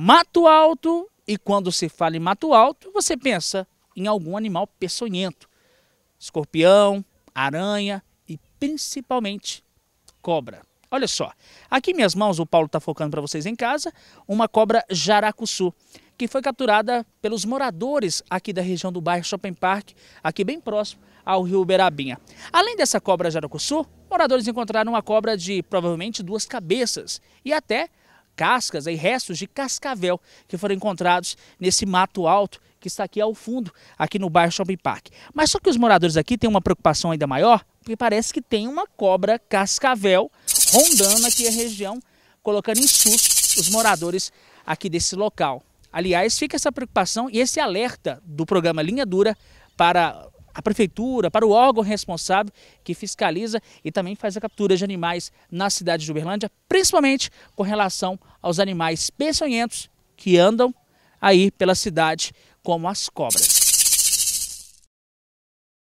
Mato Alto, e quando se fala em Mato Alto, você pensa em algum animal peçonhento. Escorpião, aranha e principalmente cobra. Olha só, aqui em minhas mãos, o Paulo está focando para vocês em casa, uma cobra jaracuçu, que foi capturada pelos moradores aqui da região do bairro Shopping Park, aqui bem próximo ao rio Berabinha. Além dessa cobra jaracuçu, moradores encontraram uma cobra de provavelmente duas cabeças e até cascas e restos de cascavel que foram encontrados nesse mato alto que está aqui ao fundo, aqui no bairro Shopping Park. Mas só que os moradores aqui têm uma preocupação ainda maior, porque parece que tem uma cobra cascavel rondando aqui a região, colocando em susto os moradores aqui desse local. Aliás, fica essa preocupação e esse alerta do programa Linha Dura para a prefeitura, para o órgão responsável que fiscaliza e também faz a captura de animais na cidade de Uberlândia, principalmente com relação aos animais peçonhentos que andam aí pela cidade, como as cobras.